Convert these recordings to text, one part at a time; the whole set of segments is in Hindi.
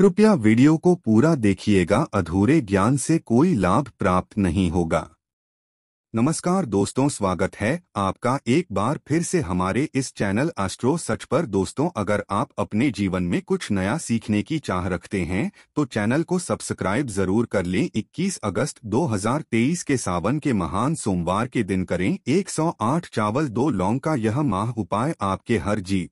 कृपया वीडियो को पूरा देखिएगा अधूरे ज्ञान से कोई लाभ प्राप्त नहीं होगा नमस्कार दोस्तों स्वागत है आपका एक बार फिर से हमारे इस चैनल एस्ट्रो सच पर दोस्तों अगर आप अपने जीवन में कुछ नया सीखने की चाह रखते हैं तो चैनल को सब्सक्राइब जरूर कर लें 21 अगस्त 2023 के सावन के महान सोमवार के दिन करें 108 चावल दो लौंग का यह माह उपाय आपके हर जीत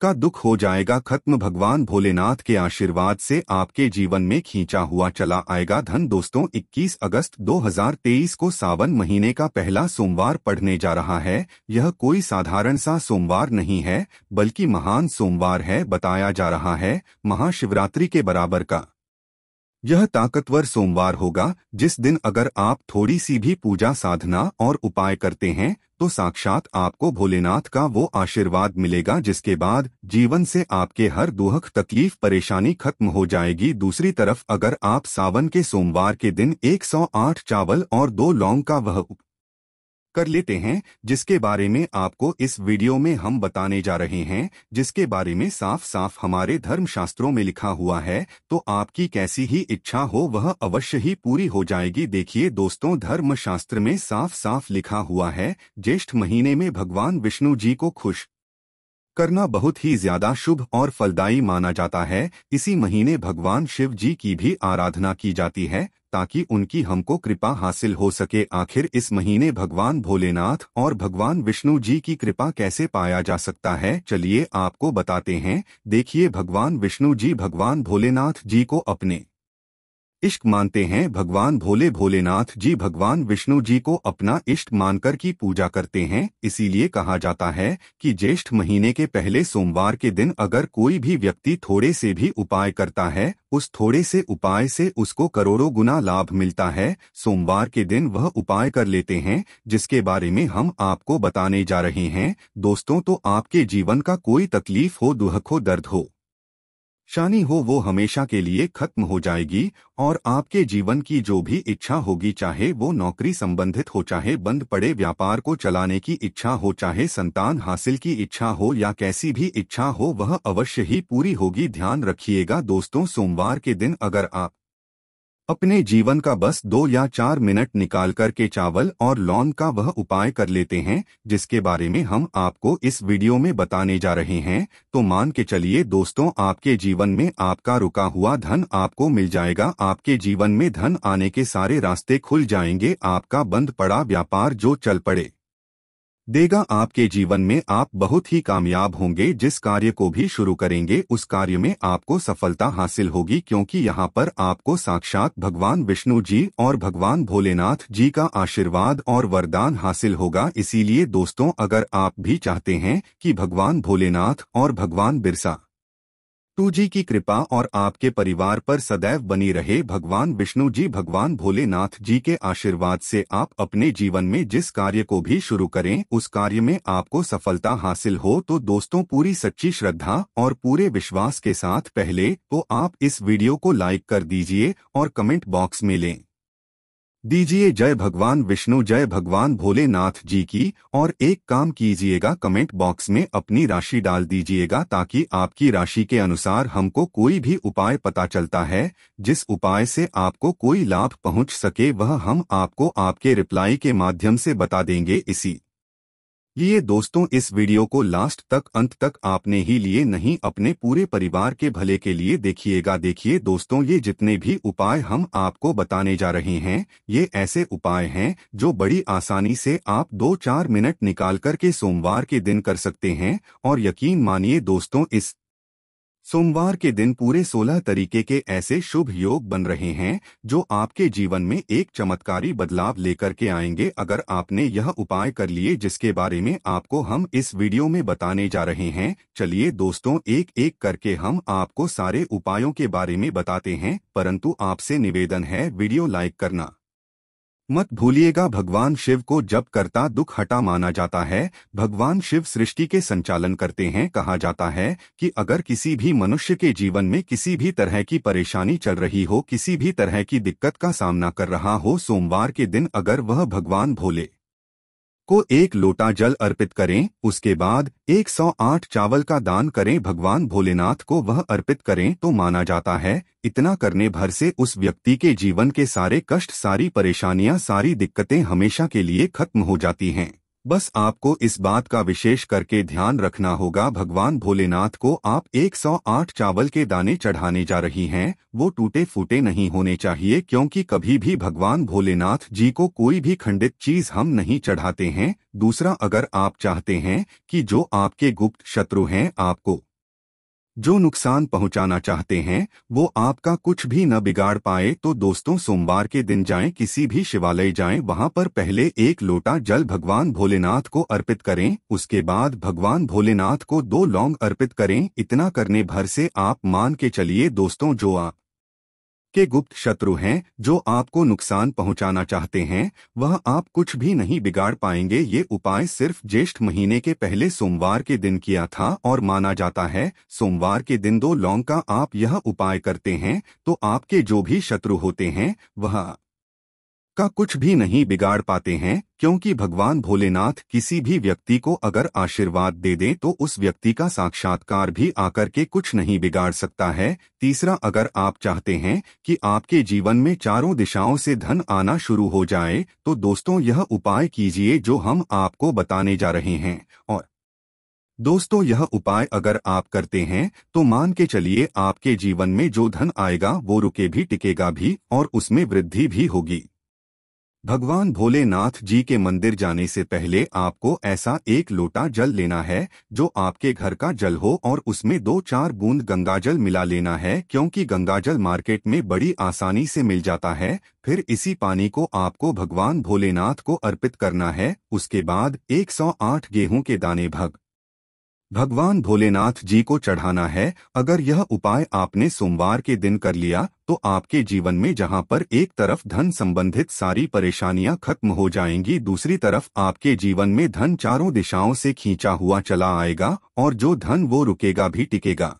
का दुख हो जाएगा खत्म भगवान भोलेनाथ के आशीर्वाद से आपके जीवन में खींचा हुआ चला आएगा धन दोस्तों 21 अगस्त 2023 को सावन महीने का पहला सोमवार पढ़ने जा रहा है यह कोई साधारण सा सोमवार नहीं है बल्कि महान सोमवार है बताया जा रहा है महाशिवरात्रि के बराबर का यह ताकतवर सोमवार होगा जिस दिन अगर आप थोड़ी सी भी पूजा साधना और उपाय करते हैं तो साक्षात आपको भोलेनाथ का वो आशीर्वाद मिलेगा जिसके बाद जीवन से आपके हर दुहक तकलीफ परेशानी खत्म हो जाएगी दूसरी तरफ अगर आप सावन के सोमवार के दिन 108 चावल और दो लौंग का वह कर लेते हैं जिसके बारे में आपको इस वीडियो में हम बताने जा रहे हैं जिसके बारे में साफ साफ हमारे धर्मशास्त्रों में लिखा हुआ है तो आपकी कैसी ही इच्छा हो वह अवश्य ही पूरी हो जाएगी देखिए दोस्तों धर्म शास्त्र में साफ साफ लिखा हुआ है ज्येष्ठ महीने में भगवान विष्णु जी को खुश करना बहुत ही ज्यादा शुभ और फलदायी माना जाता है इसी महीने भगवान शिव जी की भी आराधना की जाती है ताकि उनकी हमको कृपा हासिल हो सके आखिर इस महीने भगवान भोलेनाथ और भगवान विष्णु जी की कृपा कैसे पाया जा सकता है चलिए आपको बताते हैं देखिए भगवान विष्णु जी भगवान भोलेनाथ जी को अपने इश्क मानते हैं भगवान भोले भोलेनाथ जी भगवान विष्णु जी को अपना इष्ट मानकर की पूजा करते हैं इसीलिए कहा जाता है कि ज्येष्ठ महीने के पहले सोमवार के दिन अगर कोई भी व्यक्ति थोड़े से भी उपाय करता है उस थोड़े से उपाय से उसको करोड़ों गुना लाभ मिलता है सोमवार के दिन वह उपाय कर लेते हैं जिसके बारे में हम आपको बताने जा रहे हैं दोस्तों तो आपके जीवन का कोई तकलीफ हो दुहक हो दर्द हो शानी हो वो हमेशा के लिए खत्म हो जाएगी और आपके जीवन की जो भी इच्छा होगी चाहे वो नौकरी संबंधित हो चाहे बंद पड़े व्यापार को चलाने की इच्छा हो चाहे संतान हासिल की इच्छा हो या कैसी भी इच्छा हो वह अवश्य ही पूरी होगी ध्यान रखिएगा दोस्तों सोमवार के दिन अगर आप अपने जीवन का बस दो या चार मिनट निकाल कर के चावल और लॉन का वह उपाय कर लेते हैं जिसके बारे में हम आपको इस वीडियो में बताने जा रहे हैं तो मान के चलिए दोस्तों आपके जीवन में आपका रुका हुआ धन आपको मिल जाएगा आपके जीवन में धन आने के सारे रास्ते खुल जाएंगे आपका बंद पड़ा व्यापार जो चल पड़े देगा आपके जीवन में आप बहुत ही कामयाब होंगे जिस कार्य को भी शुरू करेंगे उस कार्य में आपको सफलता हासिल होगी क्योंकि यहाँ पर आपको साक्षात भगवान विष्णु जी और भगवान भोलेनाथ जी का आशीर्वाद और वरदान हासिल होगा इसीलिए दोस्तों अगर आप भी चाहते हैं कि भगवान भोलेनाथ और भगवान बिरसा टू जी की कृपा और आपके परिवार पर सदैव बनी रहे भगवान विष्णु जी भगवान भोलेनाथ जी के आशीर्वाद से आप अपने जीवन में जिस कार्य को भी शुरू करें उस कार्य में आपको सफलता हासिल हो तो दोस्तों पूरी सच्ची श्रद्धा और पूरे विश्वास के साथ पहले तो आप इस वीडियो को लाइक कर दीजिए और कमेंट बॉक्स में लें दीजिए जय भगवान विष्णु जय भगवान भोलेनाथ जी की और एक काम कीजिएगा कमेंट बॉक्स में अपनी राशि डाल दीजिएगा ताकि आपकी राशि के अनुसार हमको कोई भी उपाय पता चलता है जिस उपाय से आपको कोई लाभ पहुंच सके वह हम आपको आपके रिप्लाई के माध्यम से बता देंगे इसी लिए दोस्तों इस वीडियो को लास्ट तक अंत तक आपने ही लिए नहीं अपने पूरे परिवार के भले के लिए देखिएगा देखिए दोस्तों ये जितने भी उपाय हम आपको बताने जा रहे हैं ये ऐसे उपाय हैं जो बड़ी आसानी से आप दो चार मिनट निकाल करके सोमवार के दिन कर सकते हैं और यकीन मानिए दोस्तों इस सोमवार के दिन पूरे सोलह तरीके के ऐसे शुभ योग बन रहे हैं जो आपके जीवन में एक चमत्कारी बदलाव लेकर के आएंगे अगर आपने यह उपाय कर लिए जिसके बारे में आपको हम इस वीडियो में बताने जा रहे हैं चलिए दोस्तों एक एक करके हम आपको सारे उपायों के बारे में बताते हैं परंतु आपसे निवेदन है वीडियो लाइक करना मत भूलिएगा भगवान शिव को जब करता दुख हटा माना जाता है भगवान शिव सृष्टि के संचालन करते हैं कहा जाता है कि अगर किसी भी मनुष्य के जीवन में किसी भी तरह की परेशानी चल रही हो किसी भी तरह की दिक्कत का सामना कर रहा हो सोमवार के दिन अगर वह भगवान भोले को एक लोटा जल अर्पित करें उसके बाद 108 चावल का दान करें भगवान भोलेनाथ को वह अर्पित करें तो माना जाता है इतना करने भर से उस व्यक्ति के जीवन के सारे कष्ट सारी परेशानियां सारी दिक्कतें हमेशा के लिए खत्म हो जाती हैं बस आपको इस बात का विशेष करके ध्यान रखना होगा भगवान भोलेनाथ को आप 108 चावल के दाने चढ़ाने जा रही हैं वो टूटे फूटे नहीं होने चाहिए क्योंकि कभी भी भगवान भोलेनाथ जी को कोई भी खंडित चीज हम नहीं चढ़ाते हैं दूसरा अगर आप चाहते हैं कि जो आपके गुप्त शत्रु हैं आपको जो नुकसान पहुंचाना चाहते हैं वो आपका कुछ भी न बिगाड़ पाए तो दोस्तों सोमवार के दिन जाएं किसी भी शिवालय जाएं वहां पर पहले एक लोटा जल भगवान भोलेनाथ को अर्पित करें उसके बाद भगवान भोलेनाथ को दो लौंग अर्पित करें इतना करने भर से आप मान के चलिए दोस्तों जो आ आपके गुप्त शत्रु हैं जो आपको नुकसान पहुंचाना चाहते हैं वह आप कुछ भी नहीं बिगाड़ पाएंगे ये उपाय सिर्फ ज्येष्ठ महीने के पहले सोमवार के दिन किया था और माना जाता है सोमवार के दिन दो लौंग का आप यह उपाय करते हैं तो आपके जो भी शत्रु होते हैं वह का कुछ भी नहीं बिगाड़ पाते हैं क्योंकि भगवान भोलेनाथ किसी भी व्यक्ति को अगर आशीर्वाद दे दें तो उस व्यक्ति का साक्षात्कार भी आकर के कुछ नहीं बिगाड़ सकता है तीसरा अगर आप चाहते हैं कि आपके जीवन में चारों दिशाओं से धन आना शुरू हो जाए तो दोस्तों यह उपाय कीजिए जो हम आपको बताने जा रहे हैं और दोस्तों यह उपाय अगर आप करते हैं तो मान के चलिए आपके जीवन में जो धन आएगा वो रुके भी टिकेगा भी और उसमें वृद्धि भी होगी भगवान भोलेनाथ जी के मंदिर जाने से पहले आपको ऐसा एक लोटा जल लेना है जो आपके घर का जल हो और उसमें दो चार बूंद गंगाजल मिला लेना है क्योंकि गंगाजल मार्केट में बड़ी आसानी से मिल जाता है फिर इसी पानी को आपको भगवान भोलेनाथ को अर्पित करना है उसके बाद 108 गेहूं के दाने भग भगवान भोलेनाथ जी को चढ़ाना है अगर यह उपाय आपने सोमवार के दिन कर लिया तो आपके जीवन में जहां पर एक तरफ धन संबंधित सारी परेशानियां खत्म हो जाएंगी दूसरी तरफ आपके जीवन में धन चारों दिशाओं से खींचा हुआ चला आएगा और जो धन वो रुकेगा भी टिकेगा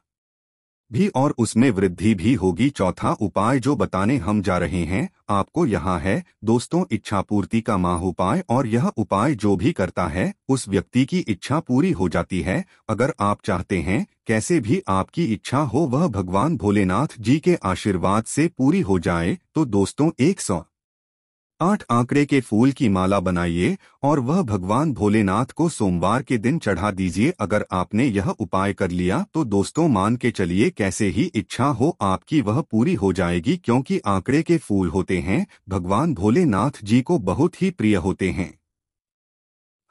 भी और उसमें वृद्धि भी होगी चौथा उपाय जो बताने हम जा रहे हैं आपको यहाँ है दोस्तों इच्छा पूर्ति का माह उपाय और यह उपाय जो भी करता है उस व्यक्ति की इच्छा पूरी हो जाती है अगर आप चाहते हैं कैसे भी आपकी इच्छा हो वह भगवान भोलेनाथ जी के आशीर्वाद से पूरी हो जाए तो दोस्तों एक सौ आठ आंकड़े के फूल की माला बनाइए और वह भगवान भोलेनाथ को सोमवार के दिन चढ़ा दीजिए अगर आपने यह उपाय कर लिया तो दोस्तों मान के चलिए कैसे ही इच्छा हो आपकी वह पूरी हो जाएगी क्योंकि आंकड़े के फूल होते हैं भगवान भोलेनाथ जी को बहुत ही प्रिय होते हैं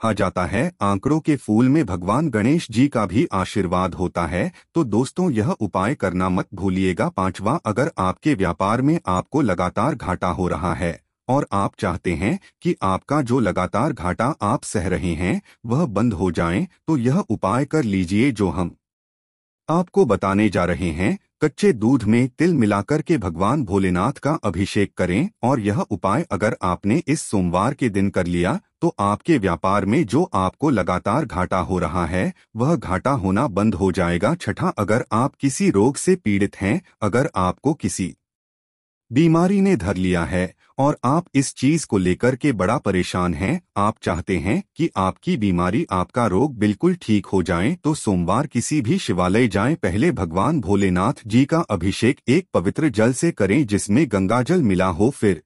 हा जाता है आंकड़ों के फूल में भगवान गणेश जी का भी आशीर्वाद होता है तो दोस्तों यह उपाय करना मत भूलिएगा पांचवा अगर आपके व्यापार में आपको लगातार घाटा हो रहा है और आप चाहते हैं कि आपका जो लगातार घाटा आप सह रहे हैं वह बंद हो जाए तो यह उपाय कर लीजिए जो हम आपको बताने जा रहे हैं कच्चे दूध में तिल मिलाकर के भगवान भोलेनाथ का अभिषेक करें और यह उपाय अगर आपने इस सोमवार के दिन कर लिया तो आपके व्यापार में जो आपको लगातार घाटा हो रहा है वह घाटा होना बंद हो जाएगा छठा अगर आप किसी रोग से पीड़ित हैं अगर आपको किसी बीमारी ने धर लिया है और आप इस चीज को लेकर के बड़ा परेशान हैं आप चाहते हैं कि आपकी बीमारी आपका रोग बिल्कुल ठीक हो जाए तो सोमवार किसी भी शिवालय जाएं पहले भगवान भोलेनाथ जी का अभिषेक एक पवित्र जल से करें जिसमें गंगाजल मिला हो फिर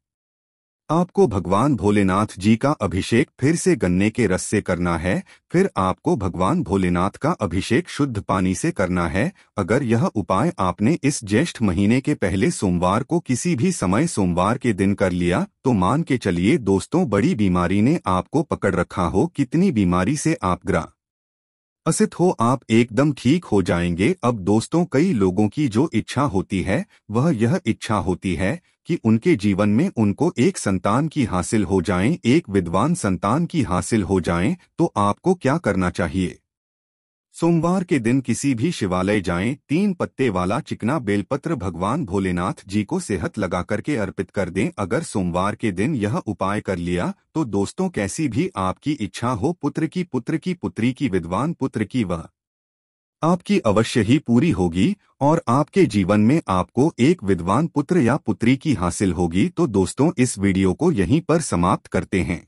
आपको भगवान भोलेनाथ जी का अभिषेक फिर से गन्ने के रस से करना है फिर आपको भगवान भोलेनाथ का अभिषेक शुद्ध पानी से करना है अगर यह उपाय आपने इस ज्येष्ठ महीने के पहले सोमवार को किसी भी समय सोमवार के दिन कर लिया तो मान के चलिए दोस्तों बड़ी बीमारी ने आपको पकड़ रखा हो कितनी बीमारी से आप ग्रा असित हो आप एकदम ठीक हो जाएंगे अब दोस्तों कई लोगों की जो इच्छा होती है वह यह इच्छा होती है कि उनके जीवन में उनको एक संतान की हासिल हो जाए एक विद्वान संतान की हासिल हो जाए तो आपको क्या करना चाहिए सोमवार के दिन किसी भी शिवालय जाएं तीन पत्ते वाला चिकना बेलपत्र भगवान भोलेनाथ जी को सेहत लगा करके अर्पित कर दें अगर सोमवार के दिन यह उपाय कर लिया तो दोस्तों कैसी भी आपकी इच्छा हो पुत्र की पुत्र की पुत्री की विद्वान पुत्र की वह आपकी अवश्य ही पूरी होगी और आपके जीवन में आपको एक विद्वान पुत्र या पुत्री की हासिल होगी तो दोस्तों इस वीडियो को यहीं पर समाप्त करते हैं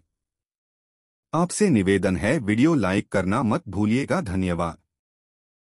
आपसे निवेदन है वीडियो लाइक करना मत भूलिएगा धन्यवाद